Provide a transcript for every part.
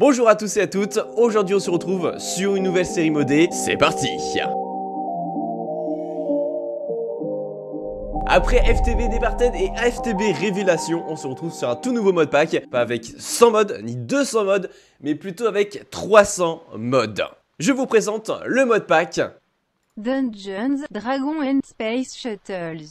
Bonjour à tous et à toutes, aujourd'hui on se retrouve sur une nouvelle série modée, c'est parti Après FTB Departed et FTB Révélation, on se retrouve sur un tout nouveau mode pack, pas avec 100 modes ni 200 modes, mais plutôt avec 300 modes. Je vous présente le mode pack Dungeons, Dragon and Space Shuttles.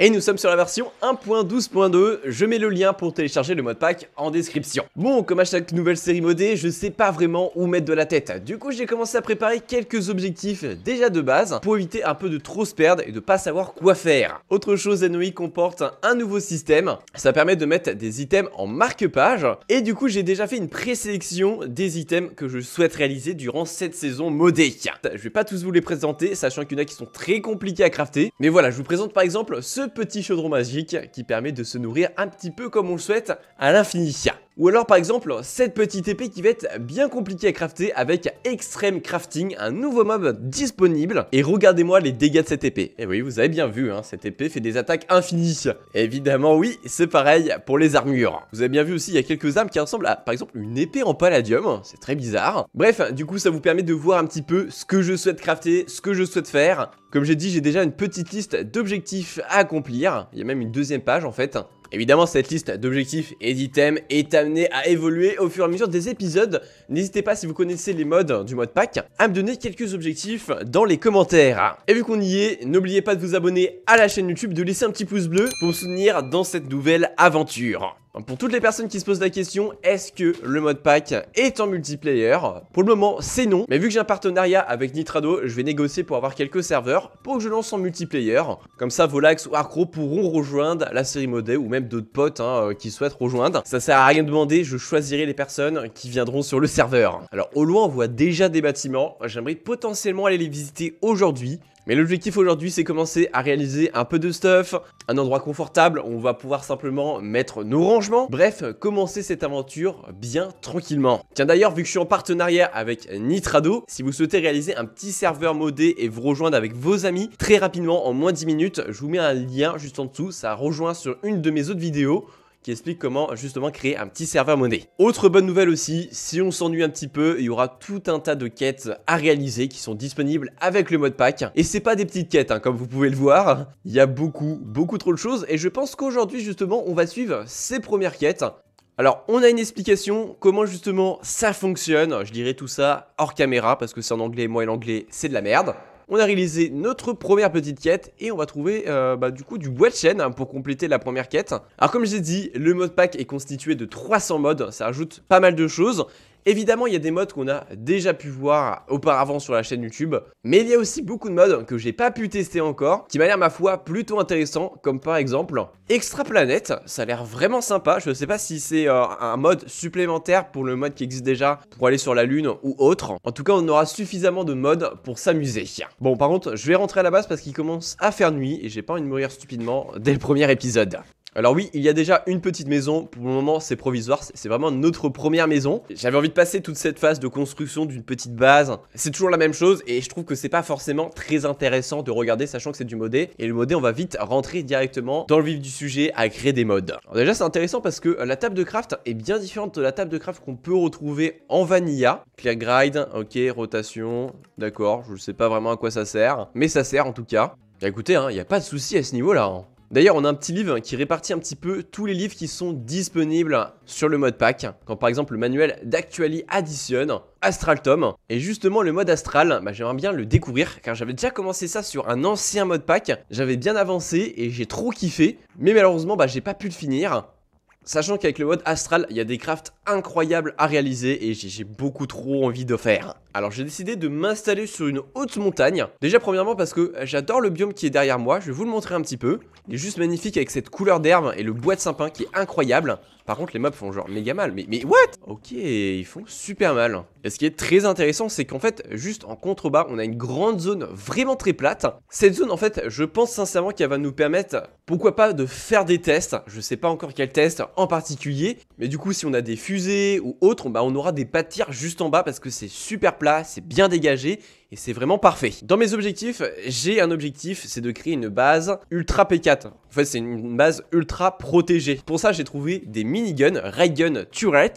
Et nous sommes sur la version 1.12.2, je mets le lien pour télécharger le mode pack en description. Bon, comme à chaque nouvelle série modée, je sais pas vraiment où mettre de la tête. Du coup, j'ai commencé à préparer quelques objectifs déjà de base pour éviter un peu de trop se perdre et de pas savoir quoi faire. Autre chose, NOI comporte un nouveau système. Ça permet de mettre des items en marque-page. Et du coup, j'ai déjà fait une présélection des items que je souhaite réaliser durant cette saison modée. Je vais pas tous vous les présenter, sachant qu'il y en a qui sont très compliqués à crafter. Mais voilà, je vous présente par exemple ce petit chaudron magique qui permet de se nourrir un petit peu comme on le souhaite à l'infini. Ou alors par exemple cette petite épée qui va être bien compliquée à crafter avec Extreme Crafting, un nouveau mob disponible. Et regardez-moi les dégâts de cette épée. Et eh oui, vous avez bien vu, hein, cette épée fait des attaques infinies. Évidemment oui, c'est pareil pour les armures. Vous avez bien vu aussi, il y a quelques armes qui ressemblent à par exemple une épée en palladium, c'est très bizarre. Bref, du coup ça vous permet de voir un petit peu ce que je souhaite crafter, ce que je souhaite faire. Comme j'ai dit, j'ai déjà une petite liste d'objectifs à accomplir. Il y a même une deuxième page en fait. Évidemment, cette liste d'objectifs et d'items est amenée à évoluer au fur et à mesure des épisodes. N'hésitez pas, si vous connaissez les modes du mode pack, à me donner quelques objectifs dans les commentaires. Et vu qu'on y est, n'oubliez pas de vous abonner à la chaîne YouTube, de laisser un petit pouce bleu pour me soutenir dans cette nouvelle aventure. Pour toutes les personnes qui se posent la question, est-ce que le mode pack est en multiplayer Pour le moment, c'est non. Mais vu que j'ai un partenariat avec Nitrado, je vais négocier pour avoir quelques serveurs pour que je lance en multiplayer. Comme ça, Volax ou Arcro pourront rejoindre la série modée ou même d'autres potes hein, euh, qui souhaitent rejoindre. Ça sert à rien de demander, je choisirai les personnes qui viendront sur le serveur. Alors, au loin, on voit déjà des bâtiments. J'aimerais potentiellement aller les visiter aujourd'hui. Mais l'objectif aujourd'hui c'est commencer à réaliser un peu de stuff, un endroit confortable où on va pouvoir simplement mettre nos rangements. Bref, commencer cette aventure bien tranquillement. Tiens d'ailleurs, vu que je suis en partenariat avec Nitrado, si vous souhaitez réaliser un petit serveur modé et vous rejoindre avec vos amis très rapidement en moins de 10 minutes, je vous mets un lien juste en dessous, ça rejoint sur une de mes autres vidéos qui explique comment justement créer un petit serveur monnaie. Autre bonne nouvelle aussi, si on s'ennuie un petit peu, il y aura tout un tas de quêtes à réaliser qui sont disponibles avec le mode pack. Et c'est pas des petites quêtes, hein, comme vous pouvez le voir. Il y a beaucoup, beaucoup trop de choses. Et je pense qu'aujourd'hui justement, on va suivre ces premières quêtes. Alors, on a une explication, comment justement ça fonctionne. Je dirais tout ça hors caméra, parce que c'est en anglais, moi et l'anglais, c'est de la merde on a réalisé notre première petite quête et on va trouver euh, bah, du coup du bois de chaîne hein, pour compléter la première quête. Alors comme j'ai dit, le mode pack est constitué de 300 modes, ça ajoute pas mal de choses. Évidemment, il y a des modes qu'on a déjà pu voir auparavant sur la chaîne YouTube, mais il y a aussi beaucoup de modes que j'ai pas pu tester encore, qui m'a l'air ma foi plutôt intéressant, comme par exemple Extra Planète, ça a l'air vraiment sympa, je sais pas si c'est euh, un mode supplémentaire pour le mode qui existe déjà pour aller sur la lune ou autre. En tout cas, on aura suffisamment de modes pour s'amuser. Bon, par contre, je vais rentrer à la base parce qu'il commence à faire nuit et j'ai pas envie de mourir stupidement dès le premier épisode. Alors oui, il y a déjà une petite maison, pour le moment c'est provisoire, c'est vraiment notre première maison. J'avais envie de passer toute cette phase de construction d'une petite base. C'est toujours la même chose et je trouve que c'est pas forcément très intéressant de regarder sachant que c'est du modé. Et le modé, on va vite rentrer directement dans le vif du sujet à créer des modes. déjà c'est intéressant parce que euh, la table de craft est bien différente de la table de craft qu'on peut retrouver en vanilla. Clear grade ok, rotation, d'accord, je sais pas vraiment à quoi ça sert, mais ça sert en tout cas. Bah, écoutez, il hein, n'y a pas de souci à ce niveau-là. Hein. D'ailleurs, on a un petit livre qui répartit un petit peu tous les livres qui sont disponibles sur le mode pack, quand par exemple le manuel d'Actually Addition, Astral Tom. Et justement, le mode Astral, bah, j'aimerais bien le découvrir, car j'avais déjà commencé ça sur un ancien mode pack, j'avais bien avancé et j'ai trop kiffé, mais malheureusement, bah, j'ai pas pu le finir. Sachant qu'avec le mode astral, il y a des crafts incroyables à réaliser et j'ai beaucoup trop envie de faire. Alors j'ai décidé de m'installer sur une haute montagne. Déjà premièrement parce que j'adore le biome qui est derrière moi, je vais vous le montrer un petit peu. Il est juste magnifique avec cette couleur d'herbe et le bois de sapin qui est incroyable. Par contre, les mobs font genre méga mal. Mais, mais what Ok, ils font super mal. Et ce qui est très intéressant, c'est qu'en fait, juste en contrebas, on a une grande zone vraiment très plate. Cette zone, en fait, je pense sincèrement qu'elle va nous permettre, pourquoi pas, de faire des tests. Je ne sais pas encore quel test en particulier. Mais du coup, si on a des fusées ou autres, bah, on aura des pas de tir juste en bas parce que c'est super plat, c'est bien dégagé et c'est vraiment parfait. Dans mes objectifs, j'ai un objectif, c'est de créer une base ultra P4. En fait, c'est une base ultra protégée. Pour ça, j'ai trouvé des miniguns, raygun turret,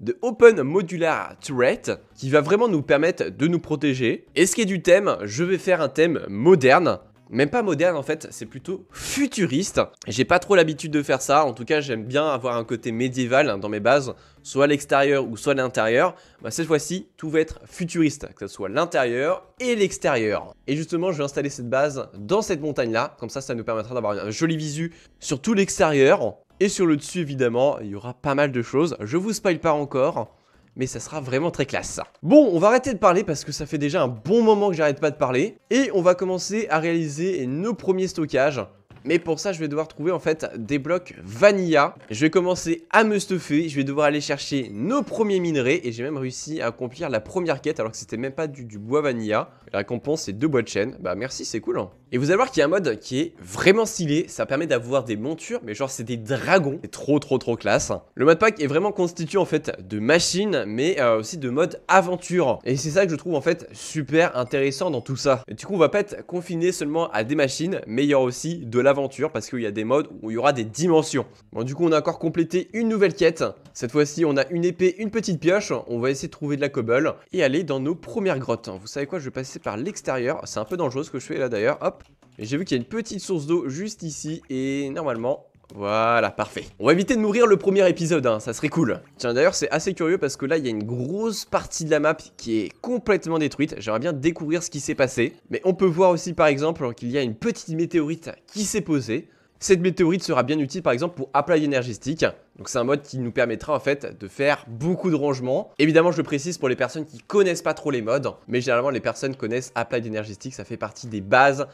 de Open Modular Turret qui va vraiment nous permettre de nous protéger. Et ce qui est du thème, je vais faire un thème moderne même pas moderne en fait, c'est plutôt futuriste. J'ai pas trop l'habitude de faire ça, en tout cas j'aime bien avoir un côté médiéval hein, dans mes bases, soit à l'extérieur ou soit à l'intérieur. Bah, cette fois-ci, tout va être futuriste, que ce soit l'intérieur et l'extérieur. Et justement, je vais installer cette base dans cette montagne-là, comme ça, ça nous permettra d'avoir un joli visu sur tout l'extérieur. Et sur le dessus, évidemment, il y aura pas mal de choses. Je vous spoil pas encore, mais ça sera vraiment très classe. Bon, on va arrêter de parler parce que ça fait déjà un bon moment que j'arrête pas de parler, et on va commencer à réaliser nos premiers stockages mais pour ça, je vais devoir trouver en fait des blocs vanilla. Je vais commencer à me stuffer. Je vais devoir aller chercher nos premiers minerais. Et j'ai même réussi à accomplir la première quête alors que c'était même pas du, du, bois vanilla. La récompense, c'est deux bois de chaîne. Bah merci, c'est cool. Hein. Et vous allez voir qu'il y a un mode qui est vraiment stylé. Ça permet d'avoir des montures, mais genre c'est des dragons. C'est trop, trop, trop classe. Le mode pack est vraiment constitué en fait de machines, mais euh, aussi de mode aventure. Et c'est ça que je trouve en fait super intéressant dans tout ça. du coup, on va pas être confiné seulement à des machines, mais il y aura aussi de la aventure parce qu'il y a des modes où il y aura des dimensions. Bon, du coup, on a encore complété une nouvelle quête. Cette fois-ci, on a une épée, une petite pioche. On va essayer de trouver de la cobble et aller dans nos premières grottes. Vous savez quoi Je vais passer par l'extérieur. C'est un peu dangereux ce que je fais là d'ailleurs. Hop. J'ai vu qu'il y a une petite source d'eau juste ici et normalement voilà, parfait. On va éviter de mourir le premier épisode, hein, ça serait cool. Tiens, d'ailleurs, c'est assez curieux parce que là, il y a une grosse partie de la map qui est complètement détruite. J'aimerais bien découvrir ce qui s'est passé. Mais on peut voir aussi, par exemple, qu'il y a une petite météorite qui s'est posée. Cette météorite sera bien utile par exemple pour Apply Energistic. Donc c'est un mode qui nous permettra en fait de faire beaucoup de rangements. Évidemment je le précise pour les personnes qui connaissent pas trop les modes, mais généralement les personnes connaissent Apply Energistic, ça fait partie des bases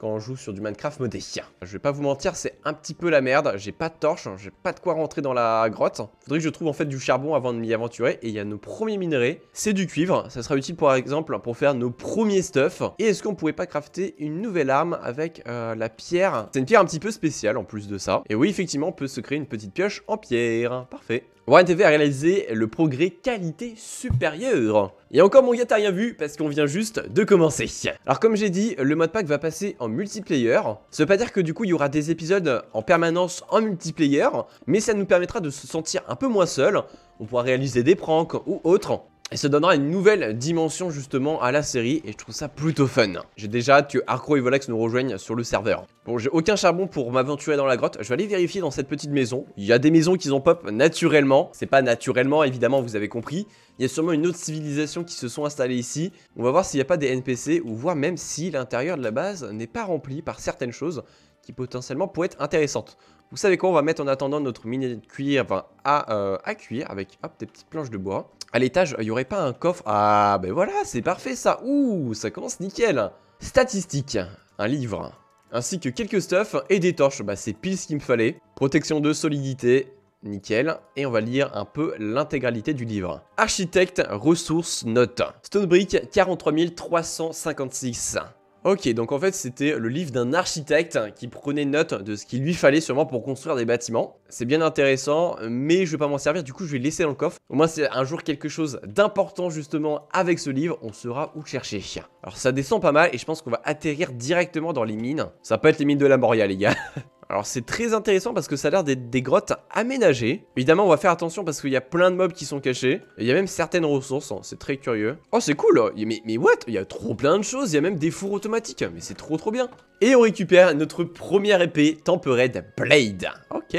quand on joue sur du Minecraft modé. Je vais pas vous mentir, c'est un petit peu la merde. J'ai pas de torche, hein, j'ai pas de quoi rentrer dans la grotte. Faudrait que je trouve en fait du charbon avant de m'y aventurer. Et il y a nos premiers minerais. C'est du cuivre. Ça sera utile par exemple pour faire nos premiers stuffs. Et est-ce qu'on pouvait pas crafter une nouvelle arme avec euh, la pierre C'est une pierre un petit peu spéciale en plus de ça. Et oui, effectivement, on peut se créer une petite pioche en pierre. Parfait. Warren TV a réalisé le progrès qualité supérieure. Et encore mon gars t'as rien vu parce qu'on vient juste de commencer. Alors comme j'ai dit, le mode pack va passer en multiplayer. Ça veut pas dire que du coup il y aura des épisodes en permanence en multiplayer, mais ça nous permettra de se sentir un peu moins seul. On pourra réaliser des pranks ou autres, et ça donnera une nouvelle dimension justement à la série et je trouve ça plutôt fun. J'ai déjà hâte que Arcro et Volax nous rejoignent sur le serveur. Bon, j'ai aucun charbon pour m'aventurer dans la grotte. Je vais aller vérifier dans cette petite maison. Il y a des maisons qui ont pop naturellement. C'est pas naturellement, évidemment, vous avez compris. Il y a sûrement une autre civilisation qui se sont installées ici. On va voir s'il n'y a pas des NPC ou voir même si l'intérieur de la base n'est pas rempli par certaines choses qui potentiellement pourraient être intéressantes. Vous savez quoi, on va mettre en attendant notre mini cuir enfin, euh, à, cuire avec hop, des petites planches de bois. À l'étage, il n'y aurait pas un coffre Ah, ben voilà, c'est parfait ça Ouh, ça commence nickel Statistiques, un livre, ainsi que quelques stuffs et des torches, bah c'est pile ce qu'il me fallait. Protection de solidité, nickel. Et on va lire un peu l'intégralité du livre. Architecte, ressources, notes. Stonebrick, 43 356. Ok, donc en fait c'était le livre d'un architecte qui prenait note de ce qu'il lui fallait sûrement pour construire des bâtiments. C'est bien intéressant, mais je vais pas m'en servir, du coup je vais le laisser dans le coffre. Au moins, c'est un jour quelque chose d'important justement avec ce livre, on saura où chercher. Alors ça descend pas mal et je pense qu'on va atterrir directement dans les mines. Ça peut être les mines de la Moria, les gars. Alors c'est très intéressant parce que ça a l'air d'être des grottes aménagées. Évidemment, on va faire attention parce qu'il y a plein de mobs qui sont cachés. il y a même certaines ressources, hein. c'est très curieux. Oh, c'est cool hein. mais, mais what Il y a trop plein de choses, il y a même des fours automatiques. Mais c'est trop trop bien Et on récupère notre première épée Tempered Blade. Ok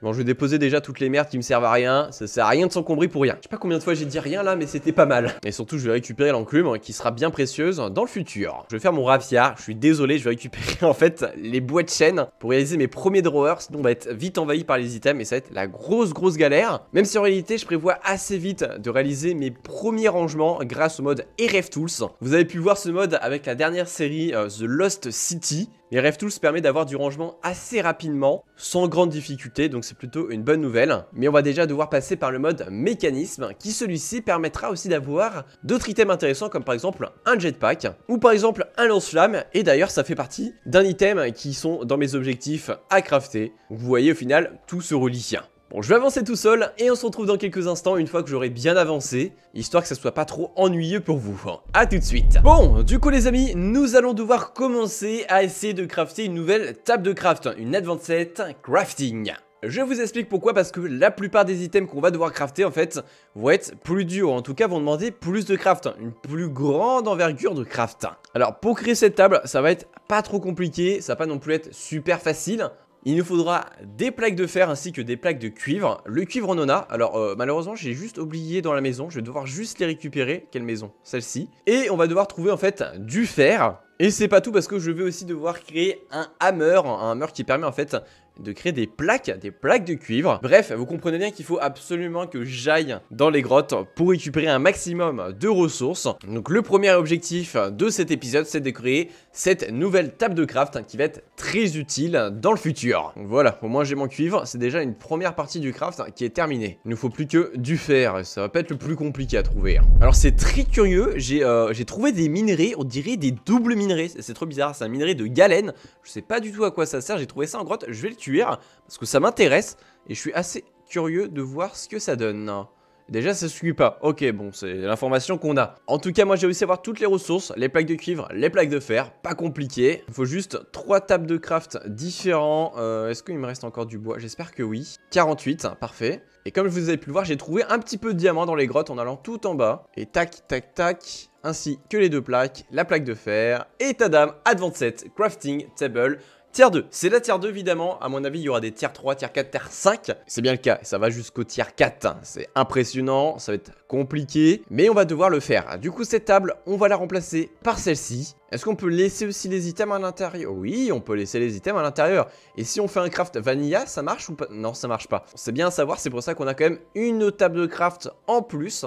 Bon, je vais déposer déjà toutes les merdes qui me servent à rien. Ça sert à rien de s'encombrer pour rien. Je sais pas combien de fois j'ai dit rien là, mais c'était pas mal. Et surtout, je vais récupérer l'enclume qui sera bien précieuse dans le futur. Je vais faire mon rafia. Je suis désolé, je vais récupérer en fait les bois de chaîne pour réaliser mes premiers drawers. Sinon, on va être vite envahi par les items et ça va être la grosse, grosse galère. Même si en réalité, je prévois assez vite de réaliser mes premiers rangements grâce au mode RF Tools. Vous avez pu voir ce mode avec la dernière série euh, The Lost City. Les RevTools permet d'avoir du rangement assez rapidement, sans grande difficulté, donc c'est plutôt une bonne nouvelle. Mais on va déjà devoir passer par le mode mécanisme, qui celui-ci permettra aussi d'avoir d'autres items intéressants, comme par exemple un jetpack, ou par exemple un lance-flamme, et d'ailleurs ça fait partie d'un item qui sont dans mes objectifs à crafter. vous voyez au final, tout se relie. Bon, je vais avancer tout seul et on se retrouve dans quelques instants une fois que j'aurai bien avancé, histoire que ça soit pas trop ennuyeux pour vous. A tout de suite Bon, du coup les amis, nous allons devoir commencer à essayer de crafter une nouvelle table de craft, hein, une Advanced Crafting. Je vous explique pourquoi, parce que la plupart des items qu'on va devoir crafter en fait vont être plus durs, en tout cas vont demander plus de craft, hein, une plus grande envergure de craft. Alors pour créer cette table, ça va être pas trop compliqué, ça va pas non plus être super facile, il nous faudra des plaques de fer ainsi que des plaques de cuivre. Le cuivre on en a. Alors euh, malheureusement j'ai juste oublié dans la maison. Je vais devoir juste les récupérer. Quelle maison Celle-ci. Et on va devoir trouver en fait du fer. Et c'est pas tout parce que je vais aussi devoir créer un hammer, un hammer qui permet en fait de créer des plaques, des plaques de cuivre. Bref, vous comprenez bien qu'il faut absolument que j'aille dans les grottes pour récupérer un maximum de ressources. Donc le premier objectif de cet épisode, c'est de créer cette nouvelle table de craft qui va être très utile dans le futur. voilà, au moins j'ai mon cuivre, c'est déjà une première partie du craft qui est terminée. Il ne faut plus que du fer, ça va pas être le plus compliqué à trouver. Hein. Alors c'est très curieux, euh, j'ai trouvé des minerais, on dirait des doubles minerais, c'est trop bizarre, c'est un minerai de galène, je sais pas du tout à quoi ça sert, j'ai trouvé ça en grotte, je vais le tuer parce que ça m'intéresse, et je suis assez curieux de voir ce que ça donne. Déjà, ça suit pas. Ok, bon, c'est l'information qu'on a. En tout cas, moi, j'ai réussi à avoir toutes les ressources, les plaques de cuivre, les plaques de fer, pas compliqué. Il faut juste trois tables de craft différents. Euh, est-ce qu'il me reste encore du bois J'espère que oui. 48, parfait. Et comme vous avez pu le voir, j'ai trouvé un petit peu de diamant dans les grottes en allant tout en bas. Et tac, tac, tac, ainsi que les deux plaques, la plaque de fer et tadam, Advanced Crafting Table. Tier 2, c'est la tier 2 évidemment, à mon avis il y aura des tiers 3, tiers 4, tiers 5, c'est bien le cas, ça va jusqu'au tiers 4, c'est impressionnant, ça va être compliqué, mais on va devoir le faire. Du coup cette table, on va la remplacer par celle-ci. Est-ce qu'on peut laisser aussi les items à l'intérieur Oui, on peut laisser les items à l'intérieur. Et si on fait un craft vanilla, ça marche ou pas Non, ça marche pas. C'est bien à savoir, c'est pour ça qu'on a quand même une table de craft en plus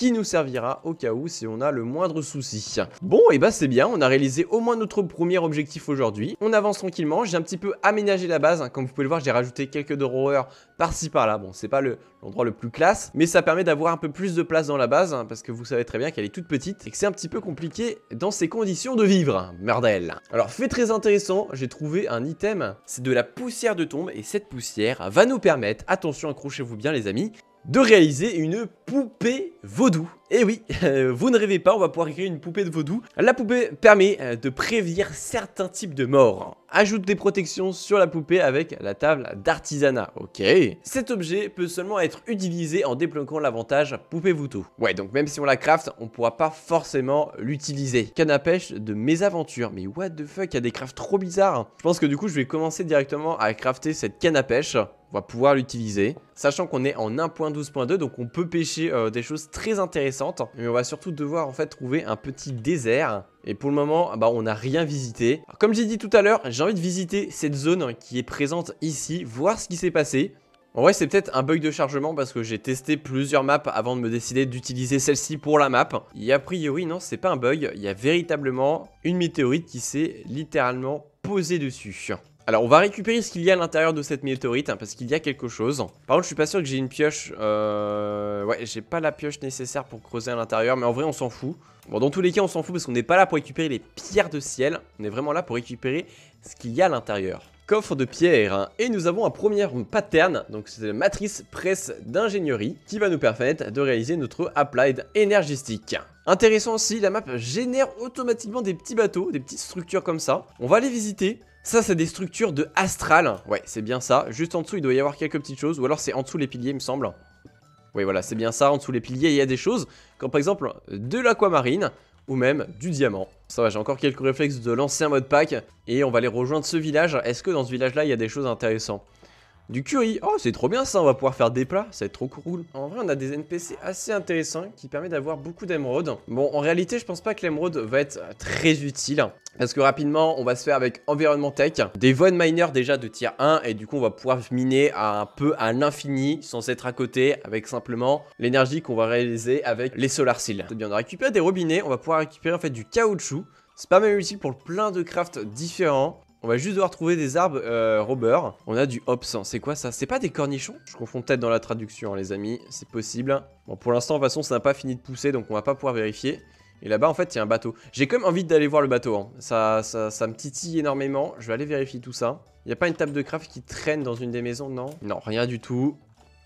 qui nous servira au cas où si on a le moindre souci. Bon, et eh bah ben, c'est bien, on a réalisé au moins notre premier objectif aujourd'hui. On avance tranquillement, j'ai un petit peu aménagé la base. Hein. Comme vous pouvez le voir, j'ai rajouté quelques drawers par-ci par-là. Bon, c'est pas l'endroit le, plus classe, mais ça permet d'avoir un peu plus de place dans la base, hein, parce que vous savez très bien qu'elle est toute petite et que c'est un petit peu compliqué dans ces conditions de vivre, Merdelle Alors, fait très intéressant, j'ai trouvé un item, c'est de la poussière de tombe, et cette poussière va nous permettre, attention, accrochez-vous bien les amis, de réaliser une poupée vaudou. Et eh oui, vous ne rêvez pas, on va pouvoir créer une poupée de vaudou. La poupée permet euh, de prévenir certains types de morts. Ajoute des protections sur la poupée avec la table d'artisanat, ok. Cet objet peut seulement être utilisé en débloquant l'avantage poupée voodoo. Ouais, donc même si on la craft, on ne pourra pas forcément l'utiliser. Canne à pêche de mésaventure, mais what the fuck, il y a des crafts trop bizarres. Je pense que du coup, je vais commencer directement à crafter cette canne à pêche. On va pouvoir l'utiliser. Sachant qu'on est en 1.12.2, donc on peut pêcher euh, des choses très intéressantes. Mais on va surtout devoir en fait trouver un petit désert. Et pour le moment, ah bah, on n'a rien visité. comme j'ai dit tout à l'heure, j'ai envie de visiter cette zone qui est présente ici, voir ce qui s'est passé. En vrai, c'est peut-être un bug de chargement parce que j'ai testé plusieurs maps avant de me décider d'utiliser celle-ci pour la map. Et a priori, non, c'est pas un bug. Il y a véritablement une météorite qui s'est littéralement posée dessus. Alors on va récupérer ce qu'il y a à l'intérieur de cette météorite hein, parce qu'il y a quelque chose. Par contre je suis pas sûr que j'ai une pioche. Euh, ouais j'ai pas la pioche nécessaire pour creuser à l'intérieur mais en vrai on s'en fout. Bon dans tous les cas on s'en fout parce qu'on n'est pas là pour récupérer les pierres de ciel. On est vraiment là pour récupérer ce qu'il y a à l'intérieur coffre de pierre. Hein. Et nous avons un premier pattern, donc c'est la matrice presse d'ingénierie, qui va nous permettre de réaliser notre Applied énergistique. Intéressant aussi, la map génère automatiquement des petits bateaux, des petites structures comme ça. On va les visiter, ça, c'est des structures de astral. Ouais, c'est bien ça. Juste en dessous, il doit y avoir quelques petites choses. Ou alors, c'est en dessous les piliers, il me semble. Oui, voilà, c'est bien ça. En dessous les piliers, il y a des choses. Comme par exemple de l'aquamarine ou même du diamant. Ça va, j'ai encore quelques réflexes de l'ancien mode pack, et on va aller rejoindre ce village. Est-ce que dans ce village-là, il y a des choses intéressantes du curry. Oh, c'est trop bien ça, on va pouvoir faire des plats, ça va être trop cool. En vrai, on a des NPC assez intéressants qui permettent d'avoir beaucoup d'émeraudes. Bon, en réalité, je pense pas que l'émeraude va être très utile. Parce que rapidement, on va se faire avec Environnement Tech, des void Miners déjà de tier 1, et du coup, on va pouvoir miner à un peu à l'infini, sans être à côté, avec simplement l'énergie qu'on va réaliser avec les Solar Seals. C'est eh bien, on a récupéré des robinets, on va pouvoir récupérer en fait du caoutchouc. C'est pas mal utile pour plein de crafts différents. On va juste devoir trouver des arbres euh, On a du hops. Hein. C'est quoi ça C'est pas des cornichons Je confonds peut-être dans la traduction, hein, les amis. C'est possible. Bon, pour l'instant, de toute façon, ça n'a pas fini de pousser, donc on va pas pouvoir vérifier. Et là-bas, en fait, il y a un bateau. J'ai quand même envie d'aller voir le bateau. Hein. Ça, ça, ça, me titille énormément. Je vais aller vérifier tout ça. Il n'y a pas une table de craft qui traîne dans une des maisons, non Non, rien du tout.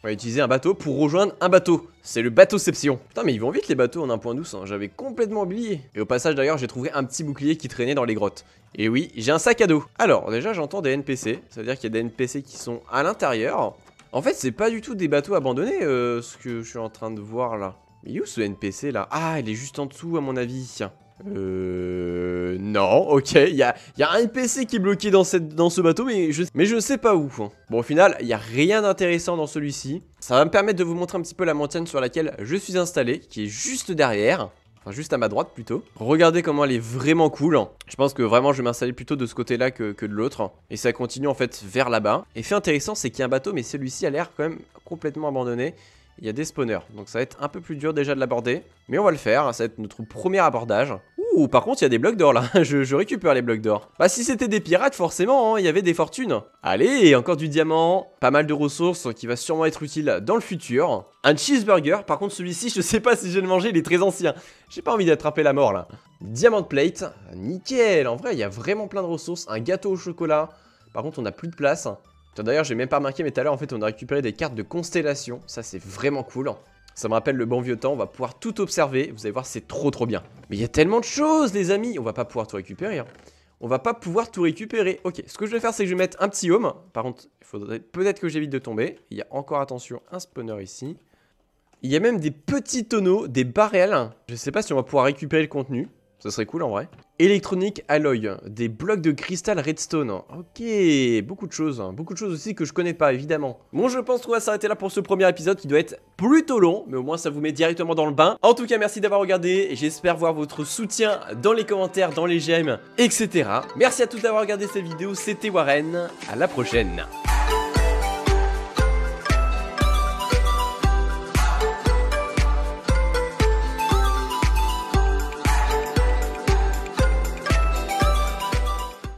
On va utiliser un bateau pour rejoindre un bateau. C'est le bateauception. Putain, mais ils vont vite les bateaux en 1.12, hein. j'avais complètement oublié. Et au passage d'ailleurs, j'ai trouvé un petit bouclier qui traînait dans les grottes. Et oui, j'ai un sac à dos. Alors, déjà, j'entends des NPC. Ça veut dire qu'il y a des NPC qui sont à l'intérieur. En fait, c'est pas du tout des bateaux abandonnés, euh, ce que je suis en train de voir là. Mais où ce NPC là Ah, il est juste en dessous à mon avis. Euh... Non, ok, il y a, y un PC qui est bloqué dans, cette, dans ce bateau, mais je, mais je sais pas où. Bon, au final, il n'y a rien d'intéressant dans celui-ci. Ça va me permettre de vous montrer un petit peu la montagne sur laquelle je suis installé, qui est juste derrière. Enfin, juste à ma droite plutôt. Regardez comment elle est vraiment cool. Je pense que vraiment je vais m'installer plutôt de ce côté-là que, que, de l'autre. Et ça continue en fait vers là-bas. Et fait intéressant, c'est qu'il y a un bateau, mais celui-ci a l'air quand même complètement abandonné il y a des spawners. Donc ça va être un peu plus dur déjà de l'aborder. Mais on va le faire, hein, ça va être notre premier abordage. Ouh, par contre, il y a des blocs d'or là. Je, récupère les blocs d'or. Bah, si c'était des pirates, forcément, hein, il y avait des fortunes. Allez, encore du diamant. Pas mal de ressources qui va sûrement être utile dans le futur. Un cheeseburger. Par contre, celui-ci, je sais pas si je vais le manger, il est très ancien. J'ai pas envie d'attraper la mort là. Diamant plate. Nickel. En vrai, il y a vraiment plein de ressources. Un gâteau au chocolat. Par contre, on n'a plus de place. D'ailleurs, j'ai même pas remarqué, mais tout à l'heure, en fait, on a récupéré des cartes de constellation. Ça, c'est vraiment cool. Ça me rappelle le bon vieux temps, on va pouvoir tout observer. Vous allez voir, c'est trop trop bien. Mais il y a tellement de choses, les amis On va pas pouvoir tout récupérer. Hein. On va pas pouvoir tout récupérer. Ok, ce que je vais faire, c'est que je vais mettre un petit home. Par contre, il faudrait peut-être que j'évite de tomber. Il y a encore, attention, un spawner ici. Il y a même des petits tonneaux, des barrels. Je sais pas si on va pouvoir récupérer le contenu. Ça serait cool en vrai. Électronique alloy, des blocs de cristal redstone. Ok, beaucoup de choses. Hein. Beaucoup de choses aussi que je connais pas, évidemment. Bon, je pense qu'on va s'arrêter là pour ce premier épisode qui doit être plutôt long, mais au moins ça vous met directement dans le bain. En tout cas, merci d'avoir regardé. J'espère voir votre soutien dans les commentaires, dans les j'aime, etc. Merci à tous d'avoir regardé cette vidéo. C'était Warren. À la prochaine.